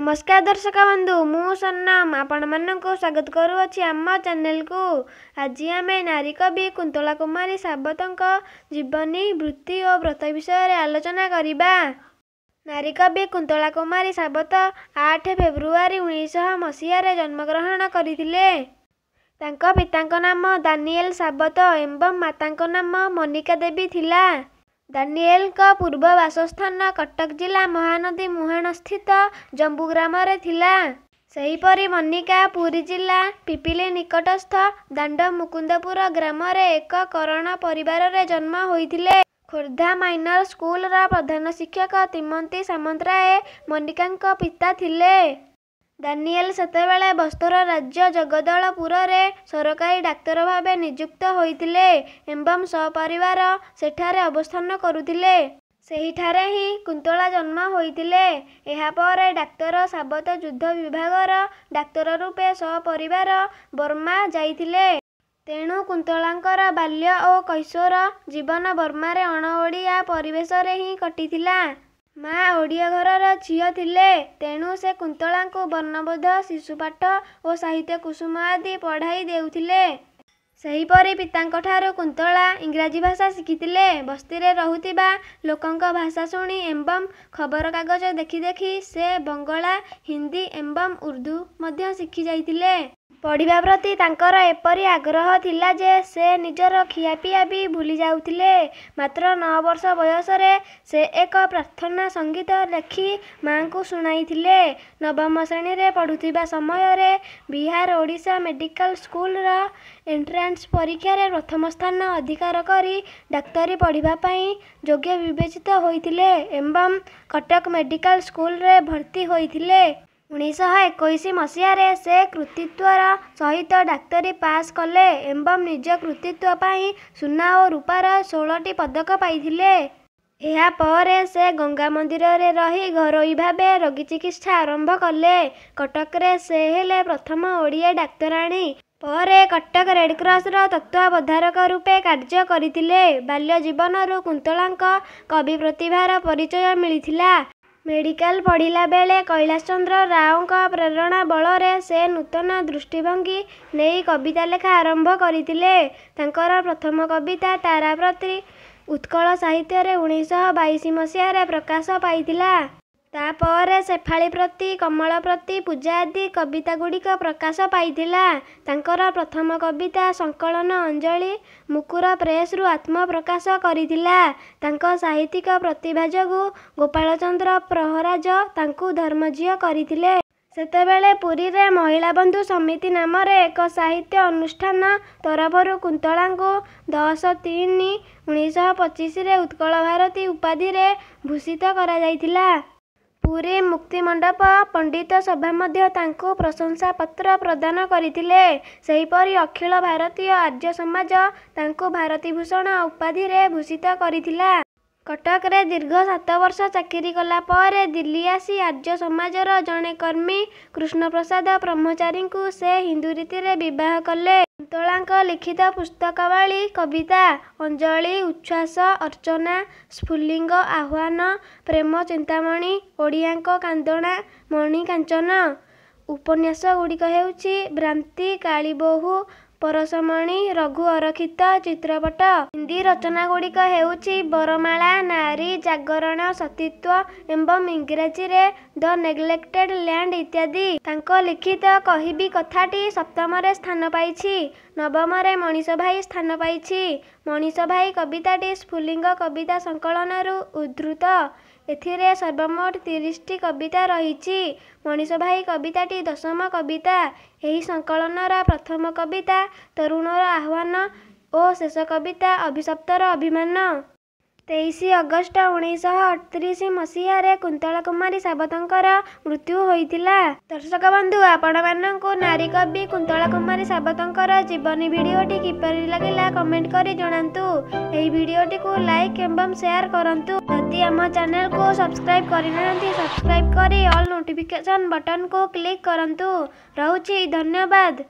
ନମସ୍କାର ଦର୍ଶକ ବନ୍ଧୁ ମୁଁ ସର୍ନାମ ଆପଣମାନଙ୍କୁ ସ୍ୱାଗତ କରୁଅଛି ଆମ ଚ୍ୟାନେଲକୁ ଆଜି ଆମେ ନାରୀ କବି କୁନ୍ତଳା କୁମାରୀ ସାବତଙ୍କ ଜୀବନୀ ବୃତ୍ତି ଓ ବ୍ରତ ବିଷୟରେ ଆଲୋଚନା କରିବା ନାରୀ କବି କୁନ୍ତଳା କୁମାରୀ ସାବତ ଆଠ ଫେବୃଆରୀ ଉଣେଇଶହ ମସିହାରେ ଜନ୍ମଗ୍ରହଣ କରିଥିଲେ ତାଙ୍କ ପିତାଙ୍କ ନାମ ଦାନିଏଲ ସାବତ ଏବଂ ମାତାଙ୍କ ନାମ ମନିକା ଦେବୀ ଥିଲା ଦାନିଏଲଙ୍କ ପୂର୍ବ ବାସସ୍ଥାନ କଟକ ଜିଲ୍ଲା ମହାନଦୀ ମୁହାଣ ସ୍ଥିତ ଜମ୍ବୁ ଗ୍ରାମରେ ଥିଲା ସେହିପରି ମନିକା ପୁରୀ ଜିଲ୍ଲା ପିପିଲି ନିକଟସ୍ଥ ଦାଣ୍ଡ ମୁକୁନ୍ଦପୁର ଗ୍ରାମରେ ଏକ କରଣ ପରିବାରରେ ଜନ୍ମ ହୋଇଥିଲେ ଖୋର୍ଦ୍ଧା ମାଇନର ସ୍କୁଲର ପ୍ରଧାନ ଶିକ୍ଷକ ତିମନ୍ତୀ ସାମନ୍ତରାୟ ମନିକାଙ୍କ ପିତା ଥିଲେ ଦାନିଏଲ ସେତେବେଳେ ବସ୍ତର ରାଜ୍ୟ ଜଗଦଳପୁରରେ ସରକାରୀ ଡାକ୍ତର ଭାବେ ନିଯୁକ୍ତ ହୋଇଥିଲେ ଏବଂ ସପରିବାର ସେଠାରେ ଅବସ୍ଥାନ କରୁଥିଲେ ସେହିଠାରେ ହିଁ କୁନ୍ତଳା ଜନ୍ମ ହୋଇଥିଲେ ଏହାପରେ ଡାକ୍ତର ସାବତ ଯୁଦ୍ଧ ବିଭାଗର ଡାକ୍ତର ରୂପେ ସପରିବାର ବର୍ମା ଯାଇଥିଲେ ତେଣୁ କୁନ୍ତଳାଙ୍କର ବାଲ୍ୟ ଓ କୈଶୋର ଜୀବନ ବର୍ମାରେ ଅଣଓଡ଼ିଆ ପରିବେଶରେ ହିଁ କଟିଥିଲା ମା ଓଡ଼ିଆ ଘରର ଝିଅ ଥିଲେ ତେଣୁ ସେ କୁନ୍ତଳାଙ୍କୁ ବର୍ଣ୍ଣବୋଧ ଶିଶୁପାଠ ଓ ସାହିତ୍ୟ କୁସୁମ ଆଦି ପଢ଼ାଇ ଦେଉଥିଲେ ସେହିପରି ପିତାଙ୍କ ଠାରୁ କୁନ୍ତଳା ଇଂରାଜୀ ଭାଷା ଶିଖିଥିଲେ ବସ୍ତିରେ ରହୁଥିବା ଲୋକଙ୍କ ଭାଷା ଶୁଣି ଏବଂ ଖବରକାଗଜ ଦେଖି ଦେଖି ସେ ବଙ୍ଗଳା ହିନ୍ଦୀ ଏବଂ ଉର୍ଦ୍ଦୁ ମଧ୍ୟ ଶିଖିଯାଇଥିଲେ ପଢ଼ିବା ପ୍ରତି ତାଙ୍କର ଏପରି ଆଗ୍ରହ ଥିଲା ଯେ ସେ ନିଜର ଖିଆପିଆ ବି ଭୁଲି ଯାଉଥିଲେ ମାତ୍ର ନଅ ବର୍ଷ ବୟସରେ ସେ ଏକ ପ୍ରାର୍ଥନା ସଙ୍ଗୀତ ଲେଖି ମାଆଙ୍କୁ ଶୁଣାଇଥିଲେ ନବମ ଶ୍ରେଣୀରେ ପଢ଼ୁଥିବା ସମୟରେ ବିହାର ଓଡ଼ିଶା ମେଡ଼ିକାଲ ସ୍କୁଲର ଏଣ୍ଟ୍ରାନ୍ସ ପରୀକ୍ଷାରେ ପ୍ରଥମ ସ୍ଥାନ ଅଧିକାର କରି ଡାକ୍ତରୀ ପଢ଼ିବା ପାଇଁ ଯୋଗ୍ୟ ବିବେଚିତ ହୋଇଥିଲେ ଏବଂ କଟକ ମେଡ଼ିକାଲ ସ୍କୁଲରେ ଭର୍ତ୍ତି ହୋଇଥିଲେ ଉଣେଇଶହ ଏକୋଇଶ ମସିହାରେ ସେ କୃତିତ୍ୱର ସହିତ ଡାକ୍ତରୀ ପାସ୍ କଲେ ଏବଂ ନିଜ କୃତିତ୍ୱ ପାଇଁ ସୁନା ଓ ରୂପାର ଷୋହଳଟି ପଦକ ପାଇଥିଲେ ଏହାପରେ ସେ ଗଙ୍ଗା ମନ୍ଦିରରେ ରହି ଘରୋଇ ଭାବେ ରୋଗୀ ଚିକିତ୍ସା ଆରମ୍ଭ କଲେ କଟକରେ ସେ ହେଲେ ପ୍ରଥମ ଓଡ଼ିଆ ଡାକ୍ତରାଣୀ ପରେ କଟକ ରେଡ଼କ୍ରସର ତତ୍ତ୍ୱାବଧାରକ ରୂପେ କାର୍ଯ୍ୟ କରିଥିଲେ ବାଲ୍ୟ ଜୀବନରୁ କୁନ୍ତଳାଙ୍କ କବି ପ୍ରତିଭାର ପରିଚୟ ମିଳିଥିଲା ମେଡିକାଲ ପଢ଼ିଲା ବେଳେ କୈଳାସ ଚନ୍ଦ୍ର ରାଓଙ୍କ ପ୍ରେରଣା ବଳରେ ସେ ନୂତନ ଦୃଷ୍ଟିଭଙ୍ଗୀ ନେଇ କବିତା ଲେଖା ଆରମ୍ଭ କରିଥିଲେ ତାଙ୍କର ପ୍ରଥମ କବିତା ତାରାପ୍ରତି ଉତ୍କଳ ସାହିତ୍ୟରେ ଉଣେଇଶହ ବାଇଶ ମସିହାରେ ପ୍ରକାଶ ପାଇଥିଲା ତାପରେ ଶେଫାଳି ପ୍ରତି କମଳ ପ୍ରତି ପୂଜା ଆଦି କବିତା ଗୁଡ଼ିକ ପ୍ରକାଶ ପାଇଥିଲା ତାଙ୍କର ପ୍ରଥମ କବିତା ସଂକଳନ ଅଞ୍ଜଳି ମୁକୁର ପ୍ରେସ୍ରୁ ଆତ୍ମପ୍ରକାଶ କରିଥିଲା ତାଙ୍କ ସାହିତ୍ୟିକ ପ୍ରତିଭା ଯୋଗୁଁ ଗୋପାଳଚନ୍ଦ୍ର ପ୍ରହରାଜ ତାଙ୍କୁ ଧର୍ମଝିଅ କରିଥିଲେ ସେତେବେଳେ ପୁରୀରେ ମହିଳା ବନ୍ଧୁ ସମିତି ନାମରେ ଏକ ସାହିତ୍ୟ ଅନୁଷ୍ଠାନ ତରଫରୁ କୁନ୍ତଳାଙ୍କୁ ଦଶ ତିନି ଉଣେଇଶହ ପଚିଶରେ ଉତ୍କଳ ଭାରତୀ ଉପାଧିରେ ଭୂଷିତ କରାଯାଇଥିଲା ପୁରୀ ମୁକ୍ତିମଣ୍ଡପ ପଣ୍ଡିତ ସଭା ମଧ୍ୟ ତାଙ୍କୁ ପ୍ରଶଂସାପତ୍ର ପ୍ରଦାନ କରିଥିଲେ ସେହିପରି ଅଖିଳ ଭାରତୀୟ ଆର୍ଯ୍ୟ ସମାଜ ତାଙ୍କୁ ଭାରତୀଭୂଷଣ ଉପାଧିରେ ଭୂଷିତ କରିଥିଲା କଟକରେ ଦୀର୍ଘ ସାତ ବର୍ଷ ଚାକିରି କଲା ପରେ ଦିଲ୍ଲୀ ଆସି ଆର୍ଯ୍ୟ ସମାଜର ଜଣେ କର୍ମୀ କୃଷ୍ଣପ୍ରସାଦ ବ୍ରହ୍ମଚାରୀଙ୍କୁ ସେ ହିନ୍ଦୁ ରୀତିରେ ବିବାହ କଲେ ପୁତଳାଙ୍କ ଲିଖିତ ପୁସ୍ତକାବଳୀ କବିତା ଅଞ୍ଜଳି ଉଚ୍ଛ୍ୱାସ ଅର୍ଚ୍ଚନା ସ୍ଫୁଲିଙ୍ଗ ଆହ୍ୱାନ ପ୍ରେମ ଚିନ୍ତାମଣି ଓଡ଼ିଆଙ୍କ କାନ୍ଦଣା ମଣି କାଞ୍ଚନ ଉପନ୍ୟାସ ଗୁଡ଼ିକ ହେଉଛି ଭ୍ରାନ୍ତି କାଳିବୋହୁ ପରଶମଣି ରଘୁ ଅରକ୍ଷିତ ଚିତ୍ରପଟ ହିନ୍ଦୀ ରଚନା ଗୁଡ଼ିକ ହେଉଛି ବରମାଳା ନାରୀ ଜାଗରଣ ସତୀତ୍ୱ ଏବଂ ଇଂରାଜୀରେ ଦ ନେଗ୍ଲେକ୍ଟେଡ୍ ଲ୍ୟାଣ୍ଡ ଇତ୍ୟାଦି ତାଙ୍କ ଲିଖିତ କହିବି କଥାଟି ସପ୍ତମରେ ସ୍ଥାନ ପାଇଛି ନବମରେ ମଣିଷ ଭାଇ ସ୍ଥାନ ପାଇଛି ମଣିଷ ଭାଇ କବିତାଟି ସ୍ଫୁଲିଙ୍ଗ କବିତା ସଂକଳନରୁ ଉଦ୍ଧୃତ ଏଥିରେ ସର୍ବମୋଟ ତିରିଶଟି କବିତା ରହିଛି ମଣିଷ ଭାଇ କବିତାଟି ଦଶମ କବିତା ଏହି ସଙ୍କଳନର ପ୍ରଥମ କବିତା ତରୁଣର ଆହ୍ୱାନ ଓ ଶେଷ କବିତା ଅଭିଶପ୍ତର ଅଭିମାନ 23 अगस्ट उन्नाइस अठतिस मसहार कुमारी सात मृत्यु हुन्छ दर्शक बन्धु आपण मि कुला कुमी सात जीवनी भिडियो किपरि लाग्जु यही भिडियो लयर कति आम च्याने सब्सक्राइब गरि नसक्राइब गरि अल नोटिफिकेसन क्लिक गरु रुचि धन्यवाद